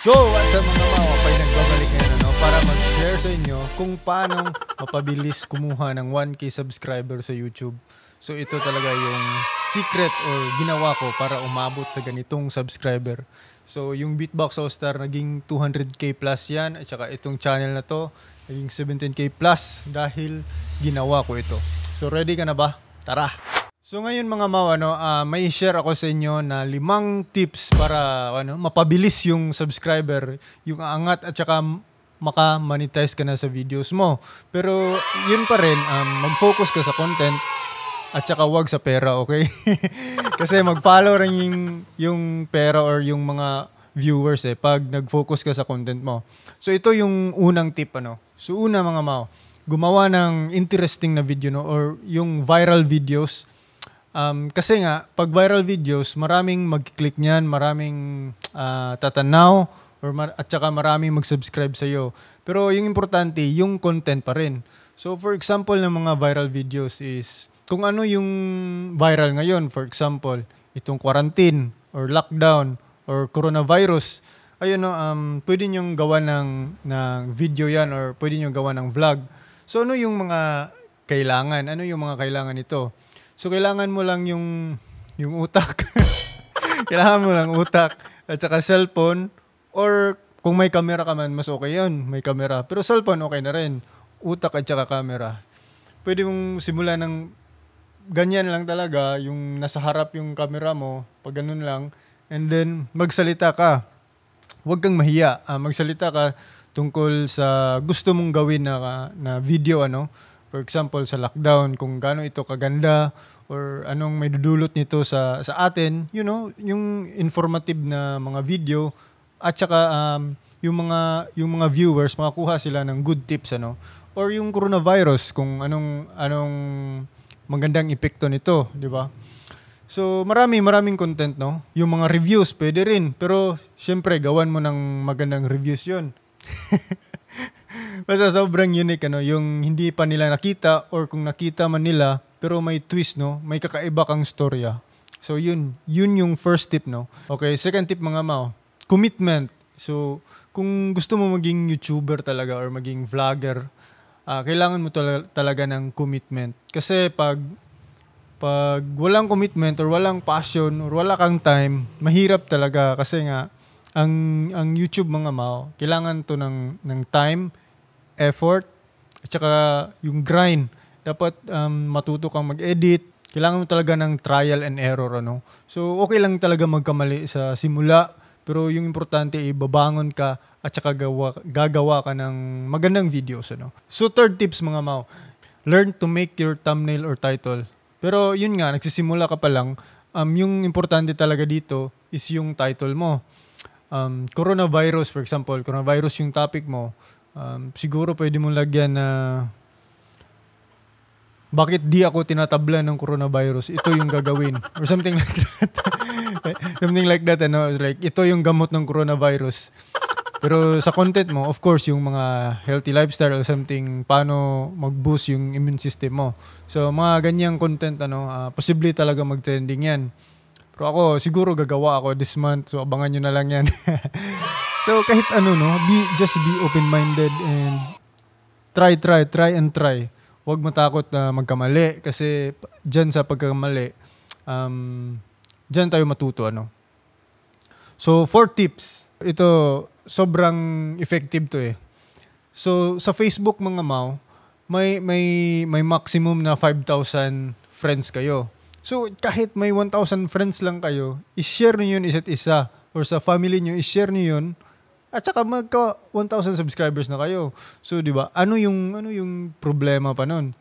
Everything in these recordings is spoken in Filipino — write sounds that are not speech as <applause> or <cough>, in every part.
So, at sa mga mawapay nagbabalik ngayon, ano, para mag-share sa inyo kung paano mapabilis kumuha ng 1K subscriber sa YouTube. So, ito talaga yung secret or ginawa ko para umabot sa ganitong subscriber. So, yung Beatbox All-Star, naging 200K plus yan. At saka itong channel na to, naging 17K plus dahil ginawa ko ito. So, ready ka na ba? Tara! So ngayon mga mau, ano, uh, may share ako sa inyo na limang tips para ano, mapabilis yung subscriber, yung angat at saka maka-monetize ka na sa videos mo. Pero yun pa rin, um, mag-focus ka sa content at saka wag sa pera, okay? <laughs> Kasi mag-follow rin yung, yung pera or yung mga viewers eh pag nag-focus ka sa content mo. So ito yung unang tip ano. So una mga mau, gumawa ng interesting na video no or yung viral videos Um, kasi nga, pag viral videos, maraming mag-click niyan, maraming uh, tatanaw, or mar- at saka maraming mag-subscribe sa'yo. Pero yung importante, yung content pa rin. So for example ng mga viral videos is, kung ano yung viral ngayon, for example, itong quarantine, or lockdown, or coronavirus, ayun no, um, pwede niyong gawa ng, ng video yan, or pwede niyong gawa ng vlog. So ano yung mga kailangan? Ano yung mga kailangan nito? So kailangan mo lang yung yung utak. <laughs> kailangan mo lang utak at saka cellphone or kung may camera ka man, mas okay yun. May camera. Pero cellphone, okay na rin. Utak at saka camera. Pwede mong simula ng ganyan lang talaga, yung nasa harap yung camera mo, pag ganun lang, and then magsalita ka. Huwag kang mahiya. Ah, magsalita ka tungkol sa gusto mong gawin na, na video, ano. For example, sa lockdown, kung gaano ito kaganda or anong may dudulot nito sa, sa atin, you know, yung informative na mga video at saka um, yung mga yung mga viewers makakuha sila ng good tips ano or yung coronavirus kung anong anong magandang epekto nito, di ba? So, marami, maraming content, no? Yung mga reviews, pwede rin. Pero, syempre, gawan mo ng magandang reviews yon <laughs> Basta sobrang unique, ano, yung hindi pa nila nakita or kung nakita man nila, pero may twist, no? May kakaiba kang storya. So yun, yun yung first tip, no? Okay, second tip mga mao, commitment. So, kung gusto mo maging YouTuber talaga or maging vlogger, uh, kailangan mo tal- talaga ng commitment. Kasi pag pag walang commitment or walang passion or wala kang time, mahirap talaga kasi nga ang ang YouTube mga mao, kailangan to ng ng time, effort, at saka yung grind. Dapat um, matuto kang mag-edit. Kailangan mo talaga ng trial and error. Ano? So, okay lang talaga magkamali sa simula. Pero yung importante ay babangon ka at saka gawa, gagawa ka ng magandang videos. Ano? So, third tips mga mau. Learn to make your thumbnail or title. Pero yun nga, nagsisimula ka pa lang, um, yung importante talaga dito is yung title mo. Um, coronavirus, for example, coronavirus yung topic mo, um, siguro pwede mo lagyan na bakit di ako tinatabla ng coronavirus? Ito yung gagawin. <laughs> Or something like that. <laughs> something like that, ano? Like, ito yung gamot ng coronavirus. Pero sa content mo, of course, yung mga healthy lifestyle or something, paano mag-boost yung immune system mo. So, mga ganyang content, ano, uh, posible talaga mag-trending yan. Pero ako, siguro gagawa ako this month. So, abangan nyo na lang yan. <laughs> So kahit ano no, be just be open-minded and try try try and try. Huwag matakot na magkamali kasi diyan sa pagkakamali um diyan tayo matuto ano. So four tips. Ito sobrang effective to eh. So sa Facebook mga mau, may may may maximum na 5,000 friends kayo. So kahit may 1,000 friends lang kayo, i-share niyo yun isa't isa or sa family niyo, i-share niyo yun at saka magka 1,000 subscribers na kayo. So, di ba? Ano yung, ano yung problema pa nun?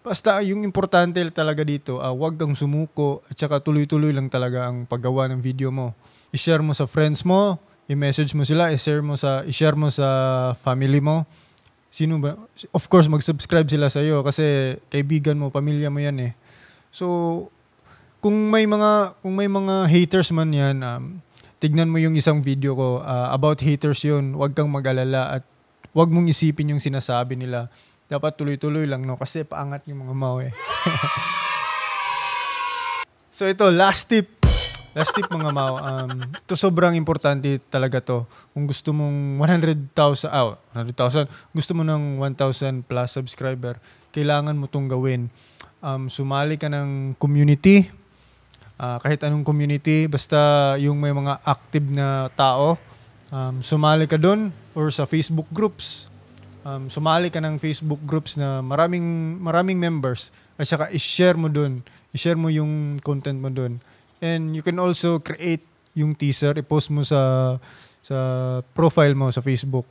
Basta yung importante talaga dito, uh, ah, wag kang sumuko at saka tuloy-tuloy lang talaga ang paggawa ng video mo. I-share mo sa friends mo, i-message mo sila, i-share mo sa i-share mo sa family mo. Sino ba? Of course, mag-subscribe sila sa iyo kasi kaibigan mo, pamilya mo 'yan eh. So kung may mga kung may mga haters man 'yan, um, tignan mo yung isang video ko uh, about haters yun. Huwag kang mag-alala at huwag mong isipin yung sinasabi nila. Dapat tuloy-tuloy lang, no? Kasi paangat yung mga mawe. Eh. <laughs> so ito, last tip. Last tip mga mao, um, to sobrang importante talaga to. Kung gusto mong 100,000, ah, 100,000, gusto mo ng 1,000 plus subscriber, kailangan mo tong gawin. Um, sumali ka ng community, uh, kahit anong community, basta yung may mga active na tao, um, sumali ka doon or sa Facebook groups. Um, sumali ka ng Facebook groups na maraming maraming members at saka i-share mo doon. I-share mo yung content mo doon. And you can also create yung teaser, i-post mo sa sa profile mo sa Facebook.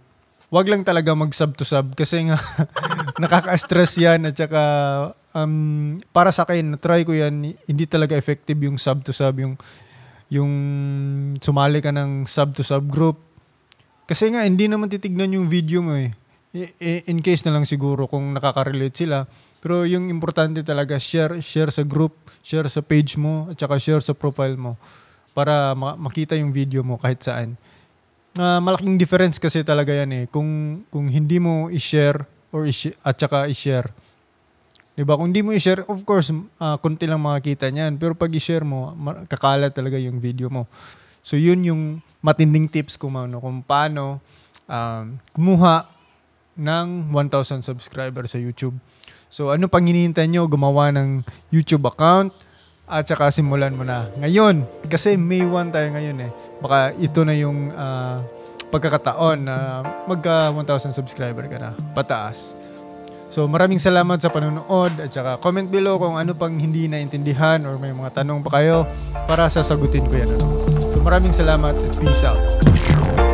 Wag lang talaga mag-sub to sub kasi nga <laughs> nakaka-stress yan at saka um, para sa akin, try ko yan, hindi talaga effective yung sub to sub, yung, yung sumali ka ng sub to sub group. Kasi nga, hindi naman titignan yung video mo eh. In case na lang siguro kung nakaka-relate sila. Pero yung importante talaga, share, share sa group, share sa page mo, at saka share sa profile mo para makita yung video mo kahit saan. Uh, malaking difference kasi talaga yan eh. Kung, kung hindi mo i-share or i- at saka i-share, Diba? 'Di ba? Kung hindi mo i-share, of course, uh, konti lang makakita niyan. Pero pag i-share mo, kakalat talaga yung video mo. So yun yung matinding tips ko ano, kung paano um, kumuha ng 1,000 subscribers sa YouTube. So ano pang hinihintay nyo? Gumawa ng YouTube account at saka simulan mo na. Ngayon, kasi May 1 tayo ngayon eh. Baka ito na yung uh, pagkakataon na magka 1,000 subscriber ka na. Pataas. So maraming salamat sa panonood at saka comment below kung ano pang hindi naintindihan or may mga tanong pa kayo para sasagutin ko yan. Ano? So maraming salamat and peace out.